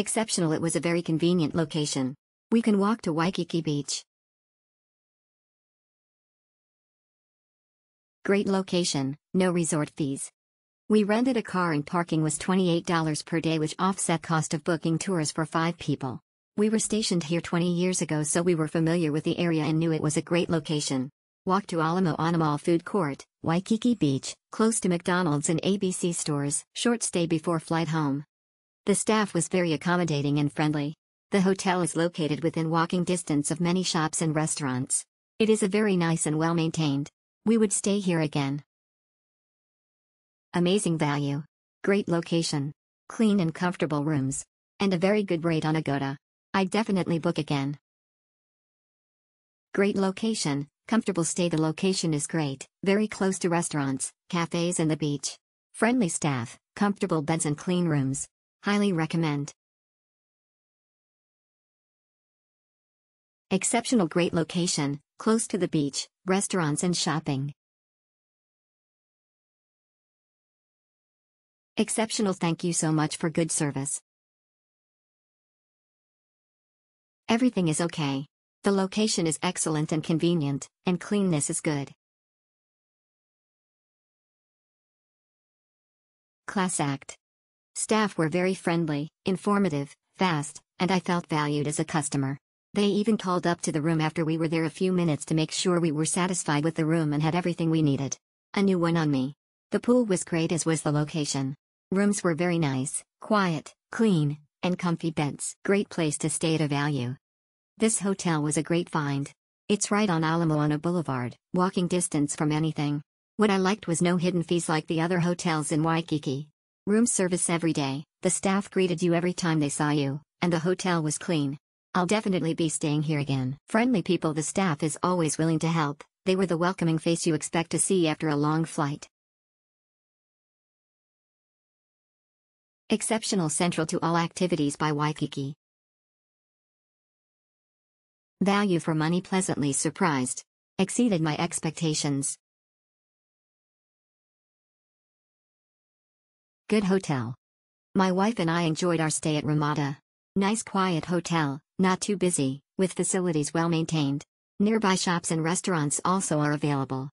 Exceptional it was a very convenient location. We can walk to Waikiki Beach. Great location, no resort fees. We rented a car and parking was $28 per day which offset cost of booking tours for 5 people. We were stationed here 20 years ago so we were familiar with the area and knew it was a great location. Walk to Alamo Anamal Food Court, Waikiki Beach, close to McDonald's and ABC stores, short stay before flight home. The staff was very accommodating and friendly. The hotel is located within walking distance of many shops and restaurants. It is a very nice and well maintained. We would stay here again. Amazing value. Great location. Clean and comfortable rooms. And a very good rate on Agoda. I definitely book again. Great location, comfortable stay. The location is great, very close to restaurants, cafes, and the beach. Friendly staff, comfortable beds, and clean rooms. Highly recommend. Exceptional great location, close to the beach, restaurants and shopping. Exceptional thank you so much for good service. Everything is okay. The location is excellent and convenient, and cleanness is good. Class Act Staff were very friendly, informative, fast, and I felt valued as a customer. They even called up to the room after we were there a few minutes to make sure we were satisfied with the room and had everything we needed. A new one on me. The pool was great as was the location. Rooms were very nice, quiet, clean, and comfy beds. Great place to stay at a value. This hotel was a great find. It's right on Alamoana Boulevard, walking distance from anything. What I liked was no hidden fees like the other hotels in Waikiki, Room service every day, the staff greeted you every time they saw you, and the hotel was clean. I'll definitely be staying here again. Friendly people the staff is always willing to help, they were the welcoming face you expect to see after a long flight. Exceptional central to all activities by Waikiki. Value for money pleasantly surprised. Exceeded my expectations. Good hotel. My wife and I enjoyed our stay at Ramada. Nice quiet hotel, not too busy, with facilities well maintained. Nearby shops and restaurants also are available.